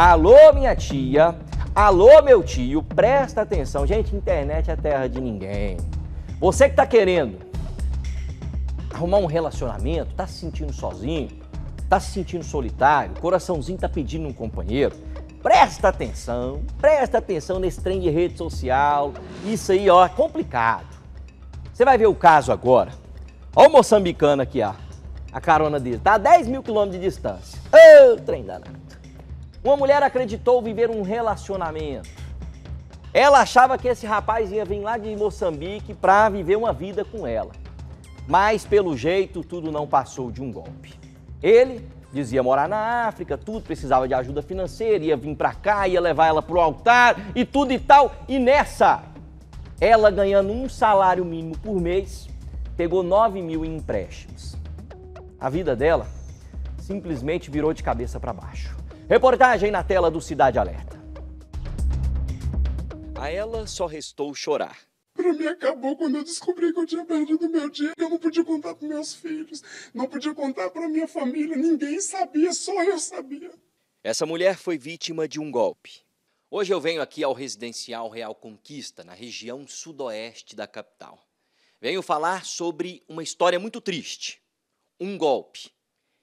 Alô, minha tia. Alô, meu tio. Presta atenção. Gente, internet é terra de ninguém. Você que está querendo arrumar um relacionamento, está se sentindo sozinho, está se sentindo solitário, coraçãozinho está pedindo um companheiro, presta atenção, presta atenção nesse trem de rede social. Isso aí, ó, é complicado. Você vai ver o caso agora. Olha o moçambicano aqui, ó. A carona dele. Tá a 10 mil quilômetros de distância. Ô, trem danado. Uma mulher acreditou viver um relacionamento. Ela achava que esse rapaz ia vir lá de Moçambique para viver uma vida com ela. Mas, pelo jeito, tudo não passou de um golpe. Ele dizia morar na África, tudo, precisava de ajuda financeira, ia vir para cá, ia levar ela para o altar e tudo e tal. E nessa, ela ganhando um salário mínimo por mês, pegou 9 mil em empréstimos. A vida dela simplesmente virou de cabeça para baixo. Reportagem na tela do Cidade Alerta. A ela só restou chorar. Pra mim acabou quando eu descobri que eu tinha perdido meu dia, que eu não podia contar pros meus filhos, não podia contar pra minha família, ninguém sabia, só eu sabia. Essa mulher foi vítima de um golpe. Hoje eu venho aqui ao residencial Real Conquista, na região sudoeste da capital. Venho falar sobre uma história muito triste, um golpe,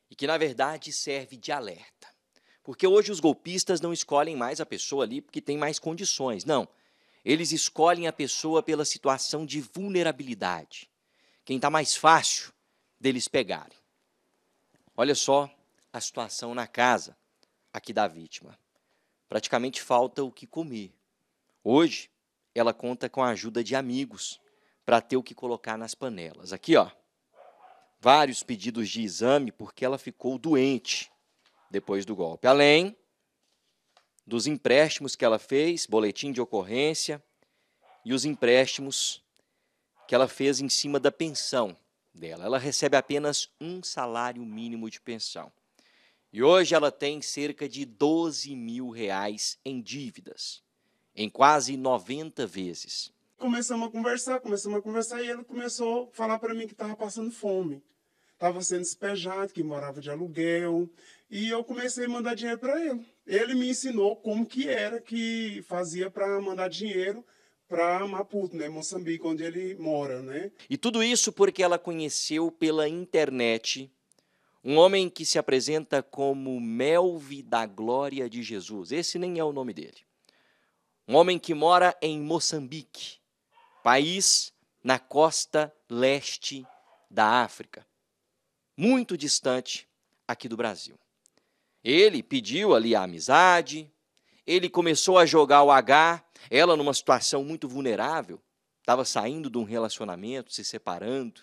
e que na verdade serve de alerta. Porque hoje os golpistas não escolhem mais a pessoa ali porque tem mais condições. Não. Eles escolhem a pessoa pela situação de vulnerabilidade. Quem está mais fácil deles pegarem. Olha só a situação na casa aqui da vítima. Praticamente falta o que comer. Hoje, ela conta com a ajuda de amigos para ter o que colocar nas panelas. Aqui, ó. Vários pedidos de exame porque ela ficou doente depois do golpe. Além dos empréstimos que ela fez, boletim de ocorrência, e os empréstimos que ela fez em cima da pensão dela. Ela recebe apenas um salário mínimo de pensão. E hoje ela tem cerca de 12 mil reais em dívidas, em quase 90 vezes. Começamos a conversar, começamos a conversar e ele começou a falar para mim que estava passando fome estava sendo despejado, que morava de aluguel. E eu comecei a mandar dinheiro para ele. Ele me ensinou como que era que fazia para mandar dinheiro para Maputo, né, Moçambique, onde ele mora, né? E tudo isso porque ela conheceu pela internet um homem que se apresenta como Melvi da Glória de Jesus. Esse nem é o nome dele. Um homem que mora em Moçambique, país na costa leste da África muito distante aqui do Brasil. Ele pediu ali a amizade, ele começou a jogar o H, ela numa situação muito vulnerável, estava saindo de um relacionamento, se separando.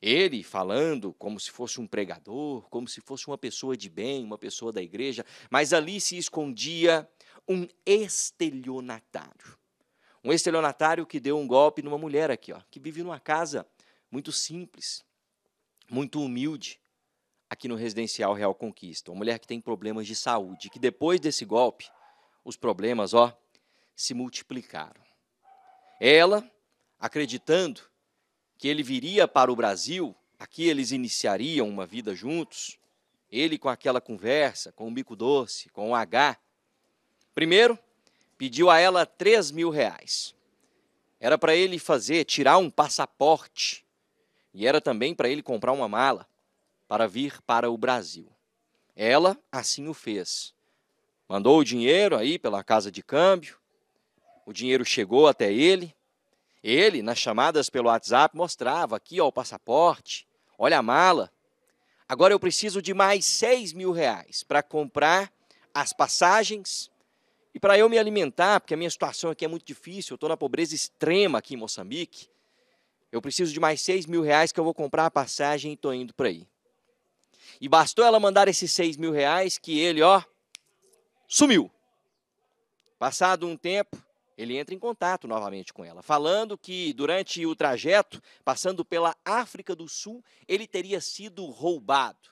Ele falando como se fosse um pregador, como se fosse uma pessoa de bem, uma pessoa da igreja, mas ali se escondia um estelionatário. Um estelionatário que deu um golpe numa mulher aqui, ó, que vive numa casa muito simples, muito humilde aqui no residencial Real Conquista. Uma mulher que tem problemas de saúde, que depois desse golpe, os problemas, ó, se multiplicaram. Ela, acreditando que ele viria para o Brasil, aqui eles iniciariam uma vida juntos, ele com aquela conversa, com o bico doce, com o H. Primeiro, pediu a ela 3 mil reais. Era para ele fazer, tirar um passaporte e era também para ele comprar uma mala para vir para o Brasil. Ela assim o fez. Mandou o dinheiro aí pela casa de câmbio, o dinheiro chegou até ele. Ele, nas chamadas pelo WhatsApp, mostrava aqui ó, o passaporte, olha a mala. Agora eu preciso de mais 6 mil reais para comprar as passagens e para eu me alimentar, porque a minha situação aqui é muito difícil, eu estou na pobreza extrema aqui em Moçambique. Eu preciso de mais 6 mil reais que eu vou comprar a passagem e estou indo para aí. E bastou ela mandar esses 6 mil reais que ele, ó, sumiu. Passado um tempo, ele entra em contato novamente com ela, falando que durante o trajeto, passando pela África do Sul, ele teria sido roubado.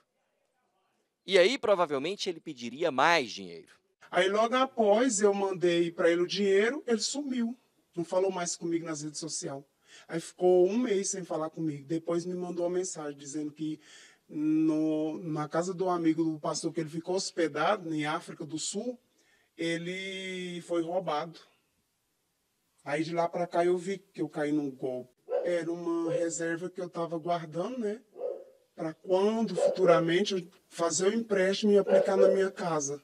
E aí, provavelmente, ele pediria mais dinheiro. Aí, logo após eu mandei para ele o dinheiro, ele sumiu. Não falou mais comigo nas redes sociais. Aí ficou um mês sem falar comigo. Depois me mandou uma mensagem dizendo que no, na casa do amigo do pastor que ele ficou hospedado, em África do Sul, ele foi roubado. Aí de lá para cá eu vi que eu caí num golpe. Era uma reserva que eu estava guardando, né? Para quando futuramente eu fazer o empréstimo e aplicar na minha casa.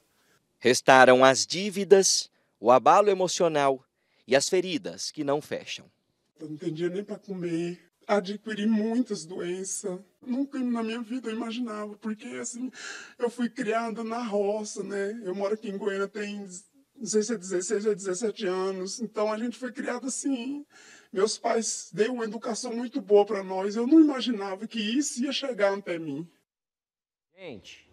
Restaram as dívidas, o abalo emocional e as feridas que não fecham eu não entendia nem para comer, adquiri muitas doenças. Nunca na minha vida eu imaginava, porque assim, eu fui criada na roça, né? Eu moro aqui em Goiânia tem não sei se é 16 ou 17 anos. Então a gente foi criada assim. Meus pais deu uma educação muito boa para nós. Eu não imaginava que isso ia chegar até mim. Gente,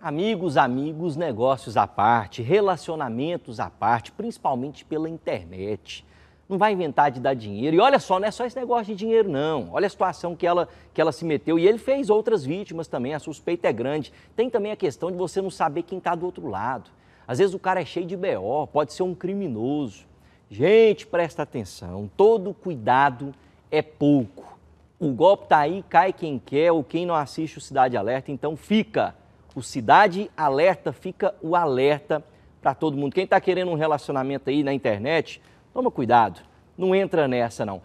amigos, amigos, negócios à parte, relacionamentos à parte, principalmente pela internet não vai inventar de dar dinheiro. E olha só, não é só esse negócio de dinheiro, não. Olha a situação que ela, que ela se meteu. E ele fez outras vítimas também, a suspeita é grande. Tem também a questão de você não saber quem está do outro lado. Às vezes o cara é cheio de BO, pode ser um criminoso. Gente, presta atenção, todo cuidado é pouco. O golpe tá aí, cai quem quer ou quem não assiste o Cidade Alerta, então fica o Cidade Alerta, fica o alerta para todo mundo. Quem está querendo um relacionamento aí na internet, Toma cuidado, não entra nessa não.